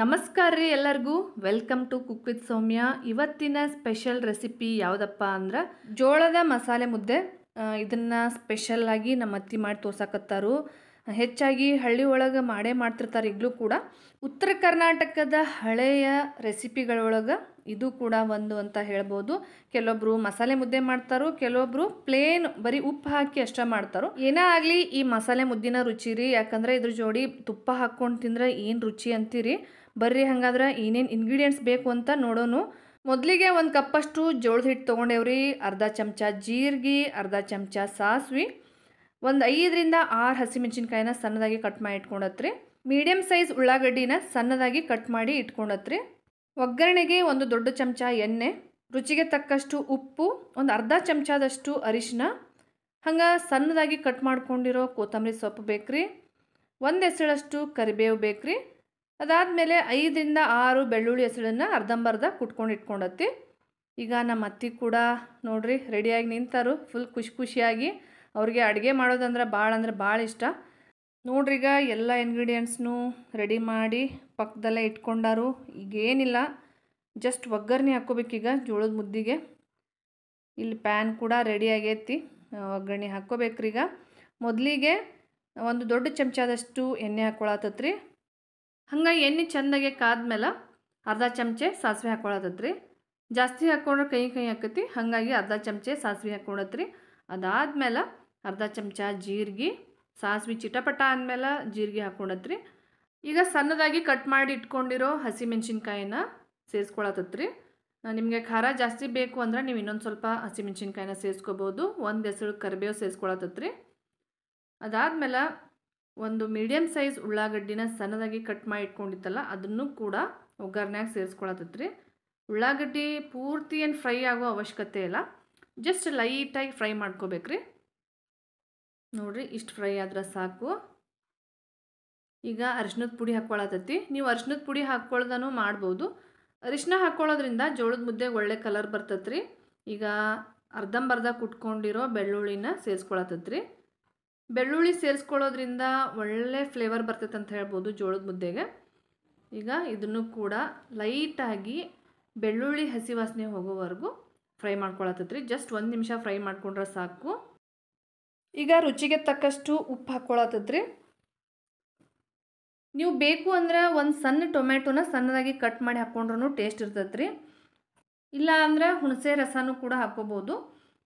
ನಮಸ್ಕಾರ ರೀ ಎಲ್ಲರಿಗೂ welcome to cook with Soumya ಇವತ್ತಿನ ಸ್ಪೆಷಲ್ ರೆಸಿಪಿ ಯಾವುದಪ್ಪ ಅಂದ್ರೆ ಜೋಳದ ಮಸಾಲೆ ಮುದ್ದೆ ಇದನ್ನು ಸ್ಪೆಷಲ್ಲಾಗಿ ನಮ್ಮ ಅತ್ತಿ ಮಾಡಿ ತೋರ್ಸಾಕತ್ತಾರು ಹೆಚ್ಚಾಗಿ ಹಳ್ಳಿ ಒಳಗೆ ಮಾಡೇ ಮಾಡ್ತಿರ್ತಾರೆ ಈಗಲೂ ಕೂಡ ಉತ್ತರ ಕರ್ನಾಟಕದ ಹಳೆಯ ರೆಸಿಪಿಗಳೊಳಗೆ ಇದು ಕೂಡ ಒಂದು ಅಂತ ಹೇಳ್ಬೋದು ಕೆಲವೊಬ್ರು ಮಸಾಲೆ ಮುದ್ದೆ ಮಾಡ್ತಾರೋ ಕೆಲವೊಬ್ರು ಪ್ಲೇನ್ ಬರೀ ಉಪ್ಪು ಹಾಕಿ ಅಷ್ಟೇ ಮಾಡ್ತಾರೋ ಏನೇ ಆಗಲಿ ಈ ಮಸಾಲೆ ಮುದ್ದಿನ ರುಚಿ ರೀ ಯಾಕಂದರೆ ಇದ್ರ ಜೋಡಿ ತುಪ್ಪ ಹಾಕ್ಕೊಂಡು ತಿಂದರೆ ಏನು ರುಚಿ ಅಂತೀರಿ ಬರ್ರಿ ಹಾಗಾದ್ರೆ ಏನೇನು ಇಂಗ್ರೀಡಿಯೆಂಟ್ಸ್ ಬೇಕು ಅಂತ ನೋಡೋನು ಮೊದಲಿಗೆ ಒಂದು ಕಪ್ಪಷ್ಟು ಜೋಳದ ಹಿಟ್ಟು ತೊಗೊಂಡೇವ್ರಿ ಅರ್ಧ ಚಮಚ ಜೀರಿಗೆ ಅರ್ಧ ಚಮಚ ಸಾಸ್ವಿ ಒಂದು ಐದರಿಂದ ಆರು ಹಸಿಮೆಣಸಿನ್ಕಾಯಿನ ಸಣ್ಣದಾಗಿ ಕಟ್ ಮಾಡಿ ಇಟ್ಕೊಂಡತ್ರಿ ಮೀಡಿಯಮ್ ಸೈಜ್ ಉಳ್ಳಾಗಡ್ಡಿನ ಸಣ್ಣದಾಗಿ ಕಟ್ ಮಾಡಿ ಇಟ್ಕೊಂಡತ್ರಿ ಒಗ್ಗರಣೆಗೆ ಒಂದು ದೊಡ್ಡ ಚಮಚ ಎಣ್ಣೆ ರುಚಿಗೆ ತಕ್ಕಷ್ಟು ಉಪ್ಪು ಒಂದು ಅರ್ಧ ಚಮಚದಷ್ಟು ಅರಿಶಿನ ಹಂಗೆ ಸಣ್ಣದಾಗಿ ಕಟ್ ಮಾಡ್ಕೊಂಡಿರೋ ಕೊತ್ತಂಬರಿ ಸೊಪ್ಪು ಬೇಕ್ರಿ ಒಂದು ಎಸಳಷ್ಟು ಕರಿಬೇವು ಬೇಕ್ರಿ ಅದಾದಮೇಲೆ ಐದರಿಂದ ಆರು ಬೆಳ್ಳುಳ್ಳಿ ಹೆಸಳನ್ನು ಅರ್ಧಂಬರ್ಧ ಕುಟ್ಕೊಂಡು ಇಟ್ಕೊಂಡತ್ತಿ ಈಗ ನಮ್ಮ ಅತ್ತಿ ಕೂಡ ನೋಡಿರಿ ರೆಡಿಯಾಗಿ ನಿಂತಾರು ಫುಲ್ ಖುಷಿ ಖುಷಿಯಾಗಿ ಅವ್ರಿಗೆ ಅಡುಗೆ ಮಾಡೋದಂದ್ರೆ ಭಾಳ ಅಂದ್ರೆ ಭಾಳ ಇಷ್ಟ ನೋಡ್ರೀಗ ಎಲ್ಲ ಇಂಗ್ರೀಡಿಯೆಂಟ್ಸ್ನು ರೆಡಿ ಮಾಡಿ ಪಕ್ಕದಲ್ಲೇ ಇಟ್ಕೊಂಡಾರು ಈಗೇನಿಲ್ಲ ಜಸ್ಟ್ ಒಗ್ಗರಣೆ ಹಾಕ್ಕೋಬೇಕೀಗ ಜೋಳದ ಮುದ್ದಿಗೆ ಇಲ್ಲಿ ಪ್ಯಾನ್ ಕೂಡ ರೆಡಿ ಆಗೈತಿ ಒಗ್ಗರಣೆ ಹಾಕ್ಕೋಬೇಕ್ರೀಗ ಮೊದಲಿಗೆ ಒಂದು ದೊಡ್ಡ ಚಮಚದಷ್ಟು ಎಣ್ಣೆ ಹಾಕ್ಕೊಳತ್ತತ್ರಿ ಹಂಗೆ ಎಣ್ಣೆ ಚೆಂದಾಗೆ ಕಾದ್ಮೇಲೆ ಅರ್ಧ ಚಮಚೆ ಸಾಸಿವೆ ಹಾಕ್ಕೊಳತ್ತತ್ರಿ ಜಾಸ್ತಿ ಹಾಕ್ಕೊಂಡ್ರೆ ಕೈ ಕೈ ಹಾಕತಿ ಹಾಗಾಗಿ ಅರ್ಧ ಚಮಚೆ ಸಾಸಿವೆ ಹಾಕ್ಕೊಳತ್ರಿ ಅದಾದಮೇಲೆ ಅರ್ಧ ಚಮಚ ಜೀರಿಗೆ ಸಾಸಿವೆ ಚಿಟಪಟ ಅಂದಮೇಲೆ ಜೀರಿಗೆ ಹಾಕೊಂಡತ್ರಿ ಈಗ ಸಣ್ಣದಾಗಿ ಕಟ್ ಮಾಡಿ ಇಟ್ಕೊಂಡಿರೋ ಹಸಿಮೆಣ್ಸಿನ್ಕಾಯಿನ ಸೇರಿಸ್ಕೊಳತ್ತತ್ರಿ ನಿಮಗೆ ಖಾರ ಜಾಸ್ತಿ ಬೇಕು ಅಂದ್ರೆ ನೀವು ಇನ್ನೊಂದು ಸ್ವಲ್ಪ ಹಸಿಮೆಣ್ಸಿನ್ಕಾಯಿನ ಸೇರಿಸ್ಕೋಬೋದು ಒಂದು ಹೆಸರು ಕರಿಬೇವು ಸೇರಿಸ್ಕೊಳತ್ತತ್ರಿ ಅದಾದಮೇಲೆ ಒಂದು ಮೀಡಿಯಮ್ ಸೈಜ್ ಉಳ್ಳಾಗಡ್ಡಿನ ಸಣ್ಣದಾಗಿ ಕಟ್ ಮಾಡಿ ಇಟ್ಕೊಂಡಿತ್ತಲ್ಲ ಅದನ್ನು ಕೂಡ ಒಗ್ಗರಣೆಯಾಗ ಸೇರಿಸ್ಕೊಳತ್ತತ್ರಿ ಉಳ್ಳಾಗಡ್ಡಿ ಪೂರ್ತಿ ಏನು ಫ್ರೈ ಆಗೋ ಅವಶ್ಯಕತೆ ಇಲ್ಲ ಜಸ್ಟ್ ಲೈಟಾಗಿ ಫ್ರೈ ಮಾಡ್ಕೋಬೇಕ್ರಿ ನೋಡಿರಿ ಇಷ್ಟು ಫ್ರೈ ಆದ್ರೆ ಸಾಕು ಈಗ ಅರಿಶಿನದ ಪುಡಿ ಹಾಕ್ಕೊಳತೈತಿ ನೀವು ಅರಿಶಿನದ ಪುಡಿ ಹಾಕ್ಕೊಳ್ದೂ ಮಾಡ್ಬೋದು ಅರಿಶಿನ ಹಾಕ್ಕೊಳ್ಳೋದ್ರಿಂದ ಜೋಳದ ಮುದ್ದೆಗೆ ಒಳ್ಳೆ ಕಲರ್ ಬರ್ತೈತ್ರಿ ಈಗ ಅರ್ಧಂಬರ್ಧ ಕುಟ್ಕೊಂಡಿರೋ ಬೆಳ್ಳುಳ್ಳಿನ ಸೇರಿಸ್ಕೊಳತತ್ರಿ ಬೆಳ್ಳುಳ್ಳಿ ಸೇರಿಸ್ಕೊಳ್ಳೋದ್ರಿಂದ ಒಳ್ಳೆ ಫ್ಲೇವರ್ ಬರ್ತೈತೆ ಅಂತ ಹೇಳ್ಬೋದು ಜೋಳದ ಮುದ್ದೆಗೆ ಈಗ ಇದನ್ನು ಕೂಡ ಲೈಟಾಗಿ ಬೆಳ್ಳುಳ್ಳಿ ಹಸಿ ವಾಸನೆ ಹೋಗೋವರೆಗೂ ಫ್ರೈ ಮಾಡ್ಕೊಳತತ್ರಿ ಜಸ್ಟ್ ಒಂದು ನಿಮಿಷ ಫ್ರೈ ಮಾಡ್ಕೊಂಡ್ರೆ ಸಾಕು ಈಗ ರುಚಿಗೆ ತಕ್ಕಷ್ಟು ಉಪ್ಪು ಹಾಕ್ಕೊಳತ್ತದ್ರಿ ನೀವು ಬೇಕು ಅಂದ್ರೆ ಒಂದು ಸಣ್ಣ ಟೊಮೆಟೊನ ಸಣ್ಣದಾಗಿ ಕಟ್ ಮಾಡಿ ಹಾಕ್ಕೊಂಡ್ರೂ ಟೇಸ್ಟ್ ರೀ ಇಲ್ಲ ಅಂದ್ರೆ ಹುಣಸೆ ರಸನೂ ಕೂಡ ಹಾಕ್ಕೋಬೋದು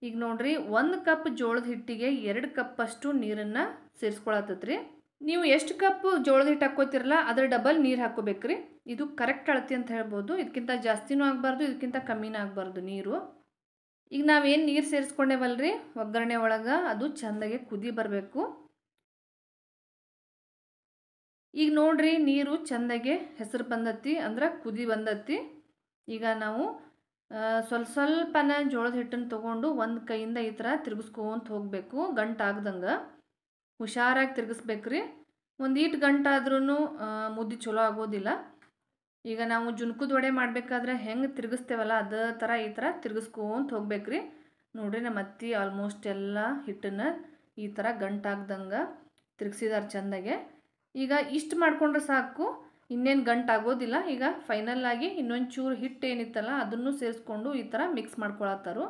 ಈಗ ನೋಡಿರಿ ಒಂದು ಕಪ್ ಜೋಳದ ಹಿಟ್ಟಿಗೆ ಎರಡು ಕಪ್ಪಷ್ಟು ನೀರನ್ನು ಸೇರಿಸ್ಕೊಳತ್ತದ್ರಿ ನೀವು ಎಷ್ಟು ಕಪ್ ಜೋಳದ ಹಿಟ್ಟು ಹಾಕ್ಕೋತಿರಲ್ಲ ಅದರ ಡಬಲ್ ನೀರು ಹಾಕ್ಕೋಬೇಕ್ರಿ ಇದು ಕರೆಕ್ಟ್ ಅಳತಿ ಅಂತ ಹೇಳ್ಬೋದು ಇದಕ್ಕಿಂತ ಜಾಸ್ತಿನೂ ಆಗಬಾರ್ದು ಇದಕ್ಕಿಂತ ಕಮ್ಮಿನೂ ಆಗಬಾರ್ದು ನೀರು ಈಗ ನಾವೇನು ನೀರು ಸೇರಿಸ್ಕೊಂಡೇವಲ್ರಿ ಒಗ್ಗರಣೆ ಒಳಗೆ ಅದು ಚೆಂದಾಗೆ ಕುದಿ ಬರಬೇಕು ಈಗ ನೋಡ್ರಿ ನೀರು ಚೆಂದಗೆ ಹೆಸರು ಬಂದತ್ತಿ ಅಂದ್ರೆ ಕುದಿ ಬಂದತ್ತಿ ಈಗ ನಾವು ಸ್ವಲ್ಪ ಸ್ವಲ್ಪನ ಜೋಳದ ಹಿಟ್ಟನ್ನು ತೊಗೊಂಡು ಒಂದು ಕೈಯಿಂದ ಈ ಥರ ತಿರುಗಿಸ್ಕೊಂತ ಹೋಗಬೇಕು ಗಂಟಾಗ್ದಂಗೆ ಹುಷಾರಾಗಿ ರೀ ಒಂದು ಈಟು ಗಂಟಾದ್ರೂ ಮುದ್ದೆ ಚಲೋ ಆಗೋದಿಲ್ಲ ಈಗ ನಾವು ಜುನ್ಕುದ ವಡೆ ಮಾಡಬೇಕಾದ್ರೆ ಹೆಂಗೆ ತಿರುಗಿಸ್ತೇವಲ್ಲ ಅದೇ ಥರ ಈ ಥರ ತಿರುಗಿಸ್ಕೊಂತ ಹೋಗ್ಬೇಕ್ರಿ ನೋಡ್ರಿ ನಮ್ಮ ಅತ್ತಿ ಆಲ್ಮೋಸ್ಟ್ ಎಲ್ಲ ಹಿಟ್ಟನ್ನು ಈ ಥರ ಗಂಟಾಗ್ದಂಗೆ ತಿರುಗಿಸಿದಾರೆ ಚೆಂದಾಗೆ ಈಗ ಇಷ್ಟು ಮಾಡಿಕೊಂಡ್ರೆ ಸಾಕು ಇನ್ನೇನು ಗಂಟಾಗೋದಿಲ್ಲ ಈಗ ಫೈನಲ್ ಆಗಿ ಇನ್ನೊಂದು ಚೂರು ಹಿಟ್ಟು ಏನಿತ್ತಲ್ಲ ಅದನ್ನು ಸೇರಿಸ್ಕೊಂಡು ಈ ಥರ ಮಿಕ್ಸ್ ಮಾಡ್ಕೊಳತ್ತಾರು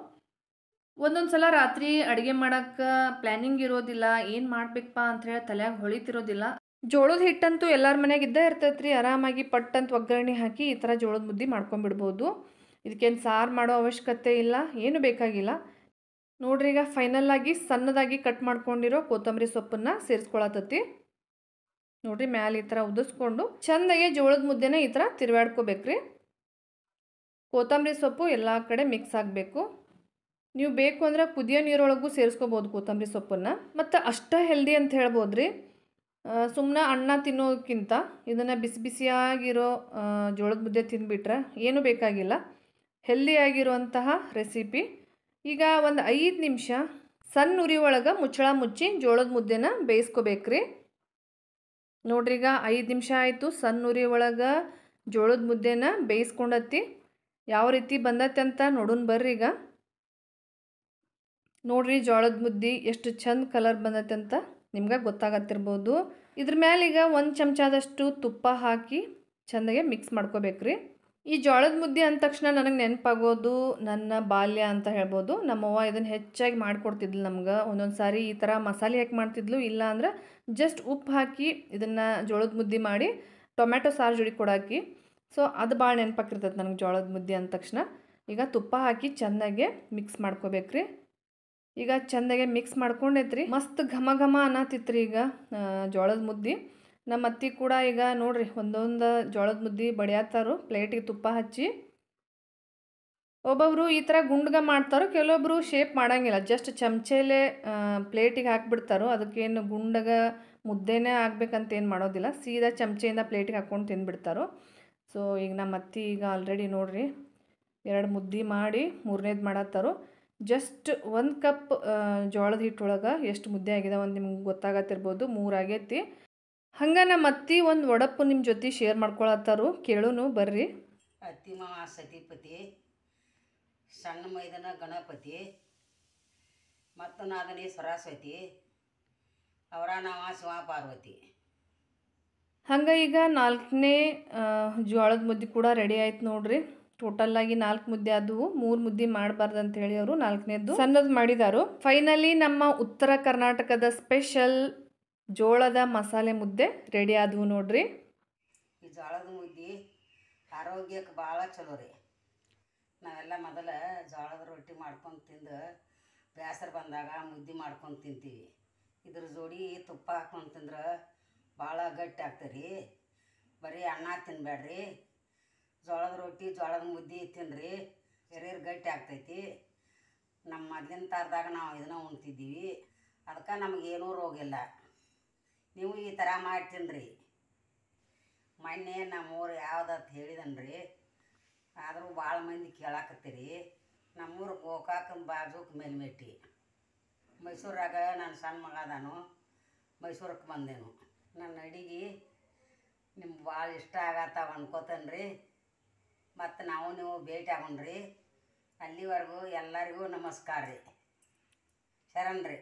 ಒಂದೊಂದು ಸಲ ರಾತ್ರಿ ಅಡುಗೆ ಮಾಡೋಕ್ಕೆ ಪ್ಲ್ಯಾನಿಂಗ್ ಇರೋದಿಲ್ಲ ಏನು ಮಾಡಬೇಕಪ್ಪ ಅಂಥೇಳಿ ತಲೆಯಾಗ ಹೊಳಿತಿರೋದಿಲ್ಲ ಜೋಳದ ಹಿಟ್ಟಂತೂ ಎಲ್ಲರ ಮನೆಗೆ ಇದ್ದೇ ಇರ್ತೈತೆ ರೀ ಆರಾಮಾಗಿ ಪಟ್ಟಂತ ಒಗ್ಗರಣೆ ಹಾಕಿ ಈ ಥರ ಜೋಳದ ಮುದ್ದೆ ಮಾಡ್ಕೊಂಡ್ಬಿಡ್ಬೋದು ಇದಕ್ಕೇನು ಸಾರು ಮಾಡೋ ಅವಶ್ಯಕತೆ ಇಲ್ಲ ಏನು ಬೇಕಾಗಿಲ್ಲ ನೋಡ್ರಿ ಈಗ ಆಗಿ ಸಣ್ಣದಾಗಿ ಕಟ್ ಮಾಡ್ಕೊಂಡಿರೋ ಕೊತ್ತಂಬರಿ ಸೊಪ್ಪನ್ನು ಸೇರಿಸ್ಕೊಳತತಿ ನೋಡ್ರಿ ಮ್ಯಾಲೆ ಈ ಥರ ಉದಿಸ್ಕೊಂಡು ಚೆಂದಾಗೆ ಜೋಳದ ಮುದ್ದೆನೇ ಈ ಥರ ರೀ ಕೊತ್ತಂಬರಿ ಸೊಪ್ಪು ಎಲ್ಲ ಕಡೆ ಮಿಕ್ಸ್ ಆಗಬೇಕು ನೀವು ಬೇಕು ಅಂದರೆ ಕುದಿಯೋ ನೀರೊಳಗೂ ಸೇರಿಸ್ಕೋಬೋದು ಕೊತ್ತಂಬರಿ ಸೊಪ್ಪನ್ನು ಮತ್ತು ಅಷ್ಟೇ ಹೆಲ್ದಿ ಅಂತ ಹೇಳ್ಬೋದು ರೀ ಸುಮ್ಮನೆ ಅನ್ನ ತಿನ್ನೋದಕ್ಕಿಂತ ಇದನ್ನು ಬಿಸಿ ಬಿಸಿಯಾಗಿರೋ ಜೋಳದ ಮುದ್ದೆ ತಿಂದುಬಿಟ್ರೆ ಏನೂ ಬೇಕಾಗಿಲ್ಲ ಹೆಲ್ದಿಯಾಗಿರುವಂತಹ ರೆಸಿಪಿ ಈಗ ಒಂದು ಐದು ನಿಮಿಷ ಸಣ್ಣ ಉರಿ ಒಳಗೆ ಮುಚ್ಚಳ ಮುಚ್ಚಿ ಜೋಳದ ಮುದ್ದೆನ ಬೇಯಿಸ್ಕೋಬೇಕ್ರಿ ನೋಡ್ರಿ ಈಗ ಐದು ನಿಮಿಷ ಆಯಿತು ಸಣ್ಣ ಉರಿ ಒಳಗೆ ಜೋಳದ ಮುದ್ದೆನ ಬೇಯಿಸ್ಕೊಂಡತ್ತಿ ಯಾವ ರೀತಿ ಬಂದತ್ತೆ ಅಂತ ನೋಡೋಣ ಬರ್ರಿ ಈಗ ನೋಡ್ರಿ ಜೋಳದ ಮುದ್ದೆ ಎಷ್ಟು ಚಂದ ಕಲರ್ ಬಂದತ್ತೆ ಅಂತ ನಿಮ್ಗೆ ಗೊತ್ತಾಗತ್ತಿರ್ಬೋದು ಇದ್ರ ಮ್ಯಾಲೀಗ ಒಂದು ಚಮಚದಷ್ಟು ತುಪ್ಪ ಹಾಕಿ ಚೆಂದಾಗೆ ಮಿಕ್ಸ್ ರೀ ಈ ಜೋಳದ ಮುದ್ದೆ ಅಂದ ತಕ್ಷಣ ನನಗೆ ನೆನಪಾಗೋದು ನನ್ನ ಬಾಲ್ಯ ಅಂತ ಹೇಳ್ಬೋದು ನಮ್ಮವ್ವ ಇದನ್ನು ಹೆಚ್ಚಾಗಿ ಮಾಡಿಕೊಡ್ತಿದ್ಲು ನಮ್ಗೆ ಒಂದೊಂದು ಸಾರಿ ಈ ಥರ ಮಸಾಲೆ ಹಾಕಿ ಮಾಡ್ತಿದ್ಲು ಇಲ್ಲ ಅಂದ್ರೆ ಜಸ್ಟ್ ಉಪ್ಪು ಹಾಕಿ ಇದನ್ನು ಜೋಳದ ಮುದ್ದೆ ಮಾಡಿ ಟೊಮ್ಯಾಟೊ ಸಾರು ಜೋಡಿ ಕೊಡಾಕಿ ಸೊ ಅದು ಭಾಳ ನೆನಪಾಕಿರ್ತೈತೆ ನನಗೆ ಜೋಳದ ಮುದ್ದೆ ಅಂದ ತಕ್ಷಣ ಈಗ ತುಪ್ಪ ಹಾಕಿ ಚೆನ್ನಾಗೆ ಮಿಕ್ಸ್ ರೀ ಈಗ ಚಂದಗೆ ಮಿಕ್ಸ್ ಮಾಡ್ಕೊಂಡೈತ್ರಿ ಮಸ್ತ್ ಘಮ ಘಮ ಅನ್ನತಿತ್ರಿ ಈಗ ಜೋಳದ ಮುದ್ದೆ ನಮ್ಮ ಅತ್ತಿ ಕೂಡ ಈಗ ನೋಡ್ರಿ ಒಂದೊಂದು ಜೋಳದ ಮುದ್ದೆ ಬಡಿಯತ್ತಾರು ಪ್ಲೇಟಿಗೆ ತುಪ್ಪ ಹಚ್ಚಿ ಒಬ್ಬೊಬ್ರು ಈ ಥರ ಗುಂಡ್ಗ ಮಾಡ್ತಾರೋ ಕೆಲವೊಬ್ಬರು ಶೇಪ್ ಮಾಡೋಂಗಿಲ್ಲ ಜಸ್ಟ್ ಚಮಚೆಲೇ ಪ್ಲೇಟಿಗೆ ಹಾಕ್ಬಿಡ್ತಾರೋ ಅದಕ್ಕೇನು ಗುಂಡಗ ಮುದ್ದೆನೇ ಆಗ್ಬೇಕಂತ ಏನು ಮಾಡೋದಿಲ್ಲ ಸೀದಾ ಚಮಚೆಯಿಂದ ಪ್ಲೇಟಿಗೆ ಹಾಕ್ಕೊಂಡು ತಿಂದುಬಿಡ್ತಾರೋ ಸೊ ಈಗ ನಮ್ಮ ಅತ್ತಿ ಈಗ ಆಲ್ರೆಡಿ ನೋಡ್ರಿ ಎರಡು ಮುದ್ದೆ ಮಾಡಿ ಮೂರನೇದು ಮಾಡತ್ತಾರೋ ಜಸ್ಟ್ ಒಂದು ಕಪ್ ಜೋಳದ ಹಿಟ್ಟೊಳಗೆ ಎಷ್ಟು ಮುದ್ದೆ ಆಗಿದೆ ಒಂದು ನಿಮ್ಗೆ ಗೊತ್ತಾಗತ್ತಿರ್ಬೋದು ಮೂರು ಆಗೈತಿ ಹಂಗೆ ನಮ್ಮ ಅತ್ತಿ ಒಂದು ಒಡಪ್ಪು ನಿಮ್ಮ ಜೊತೆ ಶೇರ್ ಮಾಡ್ಕೊಳತ್ತಾರು ಕೇಳುನು ಬರ್ರಿ ಅತ್ತಿಮ ಸತಿಪತಿ ಸಣ್ಣ ಮೈದನ ಗಣಪತಿ ಮತ್ತು ನಾದನಿ ಸರಸ್ವತಿ ಅವರ ನಾವ ಶಿವ ಪಾರ್ವತಿ ಹಂಗೆ ಈಗ ನಾಲ್ಕನೇ ಜೋಳದ ಮುದ್ದೆ ಕೂಡ ರೆಡಿ ಆಯ್ತು ನೋಡ್ರಿ ಟೋಟಲ್ ಆಗಿ ನಾಲ್ಕು ಮುದ್ದೆ ಅದು ಮೂರು ಮುದ್ದೆ ಮಾಡಬಾರ್ದು ಅಂತ ಹೇಳಿ ಅವರು ನಾಲ್ಕನೇದು ಸಣ್ಣದು ಮಾಡಿದಾರು ಫೈನಲಿ ನಮ್ಮ ಉತ್ತರ ಕರ್ನಾಟಕದ ಸ್ಪೆಷಲ್ ಜೋಳದ ಮಸಾಲೆ ಮುದ್ದೆ ರೆಡಿ ಆದವು ನೋಡ್ರಿ ಈ ಜೋಳದ ಮುದ್ದೆ ಆರೋಗ್ಯಕ್ಕೆ ಭಾಳ ಚಲೋ ರೀ ನಾವೆಲ್ಲ ಮೊದಲ ಜೋಳದ ರೊಟ್ಟಿ ಮಾಡ್ಕೊಂಡು ತಿಂದು ಬೇಸರ ಬಂದಾಗ ಮುದ್ದೆ ಮಾಡ್ಕೊಂಡು ತಿಂತೀವಿ ಇದ್ರ ಜೋಡಿ ತುಪ್ಪ ಹಾಕೊಂಡು ತಿಂದ್ರೆ ಭಾಳ ಗಟ್ಟಿ ಆಗ್ತದೆ ರೀ ಬರೀ ಅನ್ನ ತಿನ್ನಬೇಡ್ರಿ ಜೋಳದ ರೊಟ್ಟಿ ಜೋಳದ ಮುದ್ದೆ ತಿನ್ರಿ ಶರೀರ ಗಟ್ಟಿ ಆಗ್ತೈತಿ ನಮ್ಮ ಮೊದ್ಲಿನ ಥರದಾಗ ನಾವು ಇದನ್ನ ಉಣ್ತಿದ್ದೀವಿ ಅದಕ್ಕೆ ನಮಗೇನೂ ರೋಗಿಲ್ಲ ನೀವು ಈ ಥರ ಮಾಡಿ ರೀ ಮೊನ್ನೆ ನಮ್ಮೂರು ಅಂತ ಹೇಳಿದನ್ರಿ ಆದರೂ ಭಾಳ ಮಂದಿ ಕೇಳಾಕತ್ತೀರಿ ನಮ್ಮೂರು ಗೋಕಾಕನ ಬಾಜುಕ್ ಮೇಲ್ಮೆಟ್ಟಿ ಮೈಸೂರಾಗ ನನ್ನ ಸಣ್ಣ ಮಗ ಅದಾನು ಮೈಸೂರಕ್ಕೆ ಬಂದೆನು ನನ್ನ ಅಡಿಗೆ ನಿಮ್ಗೆ ಭಾಳ ಇಷ್ಟ ಆಗತ್ತ ಅನ್ಕೋತೇನೆ ಮತ್ತು ನಾವು ನೀವು ಭೇಟಿ ಆಗೋಣ್ರಿ ಅಲ್ಲಿವರೆಗೂ ಎಲ್ಲರಿಗೂ ನಮಸ್ಕಾರ ರೀ ಶರಣ್ ರೀ